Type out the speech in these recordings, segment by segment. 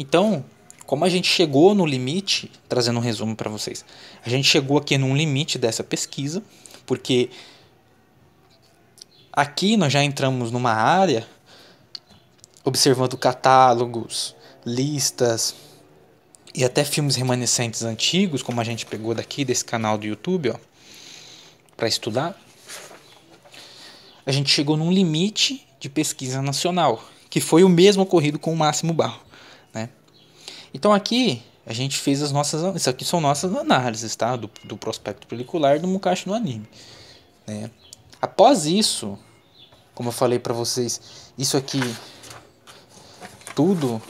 Então, como a gente chegou no limite, trazendo um resumo para vocês, a gente chegou aqui num limite dessa pesquisa, porque aqui nós já entramos numa área observando catálogos, listas e até filmes remanescentes antigos, como a gente pegou daqui desse canal do YouTube, ó, para estudar. A gente chegou num limite de pesquisa nacional, que foi o mesmo ocorrido com o Máximo Barro. Então aqui a gente fez as nossas. Isso aqui são nossas análises, tá? Do, do prospecto películar do Mukashi no anime. Né? Após isso, como eu falei para vocês, isso aqui tudo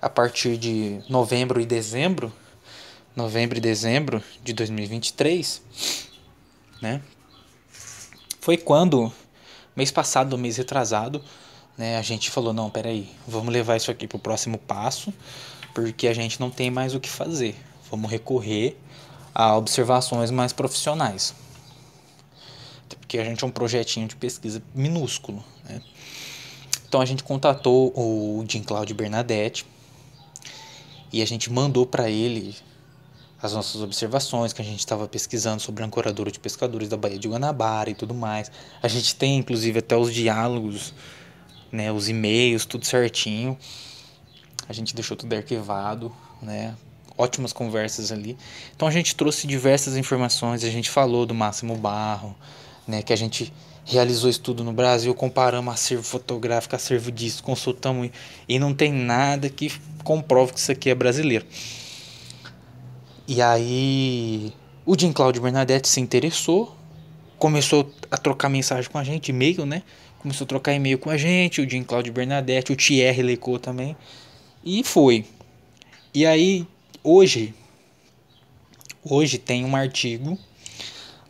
a partir de novembro e dezembro, novembro e dezembro de 2023, né? Foi quando mês passado, mês retrasado, né, a gente falou não, peraí, vamos levar isso aqui pro próximo passo, porque a gente não tem mais o que fazer. Vamos recorrer a observações mais profissionais. Até porque a gente é um projetinho de pesquisa minúsculo. Né? Então a gente contatou o Jean Claudio Bernadette e a gente mandou para ele as nossas observações que a gente estava pesquisando sobre a ancoradora de pescadores da Baía de Guanabara e tudo mais. A gente tem inclusive até os diálogos, né, os e-mails, tudo certinho a gente deixou tudo arquivado, né? Ótimas conversas ali. Então a gente trouxe diversas informações, a gente falou do Máximo Barro, né, que a gente realizou estudo no Brasil, comparamos acervo fotográfico, acervo disso, consultamos e não tem nada que comprove que isso aqui é brasileiro. E aí o Jean Claudio Bernadette se interessou, começou a trocar mensagem com a gente, e-mail, né? Começou a trocar e-mail com a gente, o Jean Claudio Bernadette, o Thierry lecou também. E foi. E aí, hoje, hoje tem um artigo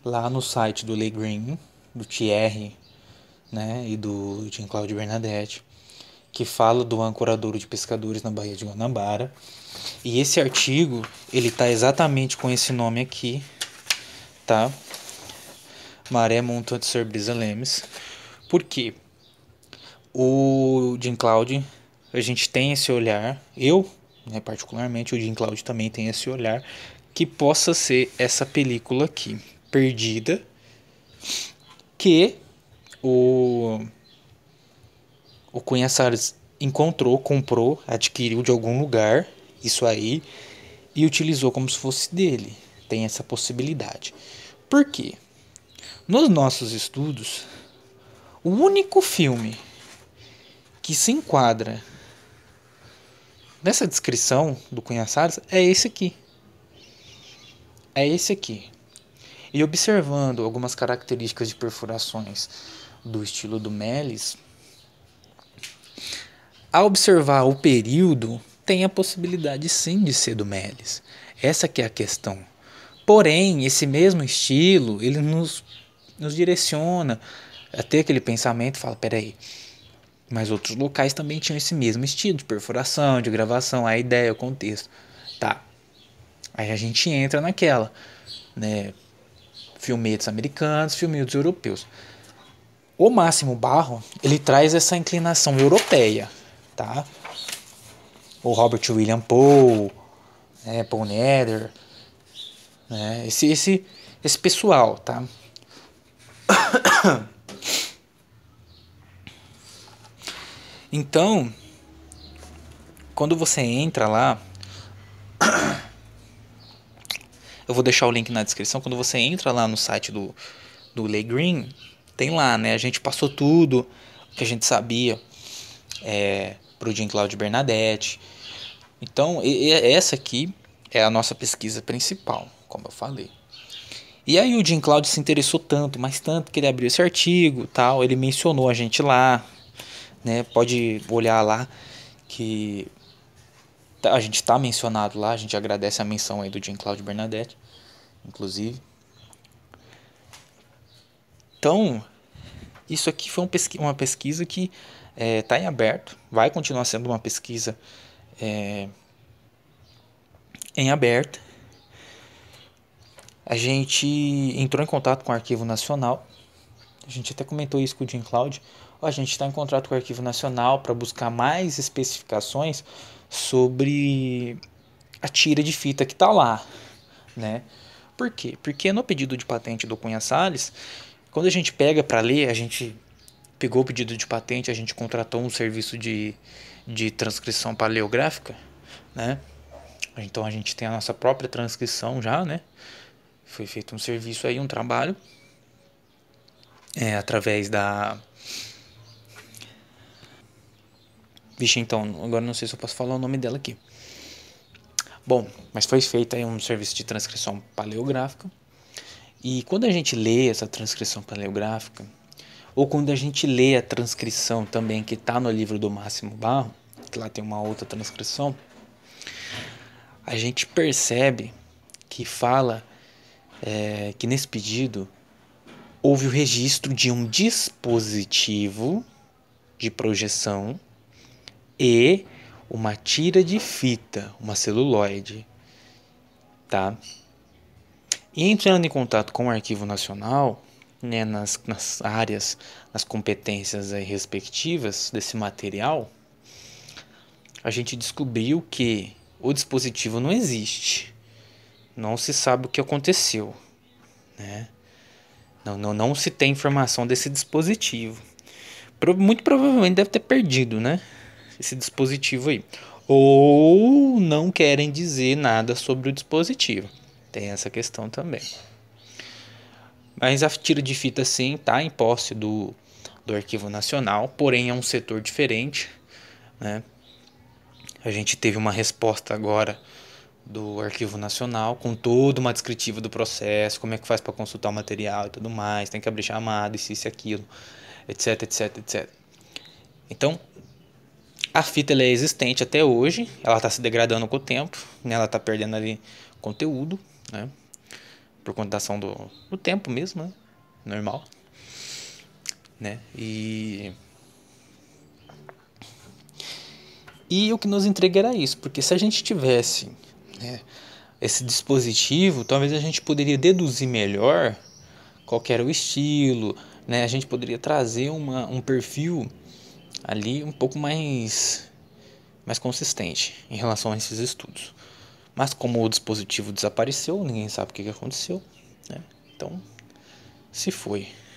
lá no site do Le Green, do Thierry, né, e do Jean Claude Bernadette, que fala do ancoradouro de pescadores na Baía de Guanabara. E esse artigo, ele tá exatamente com esse nome aqui, tá? Maré Montante Sr. Brisa Lemes. Por quê? O Jean Claude a gente tem esse olhar, eu, né, particularmente, o Jim Cloud também tem esse olhar, que possa ser essa película aqui, perdida, que o, o Cunhaçares encontrou, comprou, adquiriu de algum lugar, isso aí, e utilizou como se fosse dele. Tem essa possibilidade. Por quê? Nos nossos estudos, o único filme que se enquadra nessa descrição do Cunhaçares é esse aqui. É esse aqui. E observando algumas características de perfurações do estilo do Melis, ao observar o período, tem a possibilidade sim de ser do Melis. Essa que é a questão. Porém, esse mesmo estilo, ele nos, nos direciona a ter aquele pensamento, fala, peraí, mas outros locais também tinham esse mesmo estilo de perfuração, de gravação, a ideia, o contexto. Tá. Aí a gente entra naquela, né? Filmetes americanos, filmetes europeus. O Máximo Barro, ele traz essa inclinação europeia, tá? O Robert William Poe, né, Paul Nether, né? Esse, esse, esse pessoal, tá? Então, quando você entra lá, eu vou deixar o link na descrição. Quando você entra lá no site do, do Lay Green, tem lá, né? A gente passou tudo que a gente sabia é, para o Jean Claude Bernadette. Então, e, e essa aqui é a nossa pesquisa principal, como eu falei. E aí o Jim Claudio se interessou tanto, mas tanto que ele abriu esse artigo, tal, ele mencionou a gente lá, né? Pode olhar lá que tá, a gente está mencionado lá, a gente agradece a menção aí do Jean Claude Bernadette, inclusive. Então, isso aqui foi um pesqui uma pesquisa que está é, tá em aberto, vai continuar sendo uma pesquisa é, em aberto. A gente entrou em contato com o Arquivo Nacional, a gente até comentou isso com o Jean Claude, a gente está em contrato com o Arquivo Nacional para buscar mais especificações sobre a tira de fita que está lá, né? Por quê? Porque no pedido de patente do Cunha Salles, quando a gente pega para ler, a gente pegou o pedido de patente, a gente contratou um serviço de, de transcrição paleográfica, né? Então a gente tem a nossa própria transcrição já, né? Foi feito um serviço aí, um trabalho, é, através da Vixe, então, agora não sei se eu posso falar o nome dela aqui. Bom, mas foi feito aí um serviço de transcrição paleográfica. E quando a gente lê essa transcrição paleográfica, ou quando a gente lê a transcrição também que está no livro do Máximo Barro, que lá tem uma outra transcrição, a gente percebe que fala é, que nesse pedido houve o registro de um dispositivo de projeção e uma tira de fita, uma celuloide, tá? E entrando em contato com o Arquivo Nacional, né, nas, nas áreas, nas competências respectivas desse material, a gente descobriu que o dispositivo não existe. Não se sabe o que aconteceu, né? Não, não, não se tem informação desse dispositivo. Pro, muito provavelmente deve ter perdido, né? esse dispositivo aí. Ou não querem dizer nada sobre o dispositivo. Tem essa questão também. Mas a tira de fita sim está em posse do, do Arquivo Nacional, porém é um setor diferente. Né? A gente teve uma resposta agora do Arquivo Nacional, com toda uma descritiva do processo, como é que faz para consultar o material e tudo mais, tem que abrir chamada, isso, isso, aquilo, etc, etc, etc. Então, a fita é existente até hoje, ela está se degradando com o tempo, né? ela está perdendo ali conteúdo, né? por conta do, do tempo mesmo, né? normal. Né? E... e o que nos entrega era isso, porque se a gente tivesse né, esse dispositivo, talvez a gente poderia deduzir melhor qual era o estilo, né? a gente poderia trazer uma, um perfil ali um pouco mais, mais consistente em relação a esses estudos. Mas como o dispositivo desapareceu, ninguém sabe o que aconteceu, né? então se foi.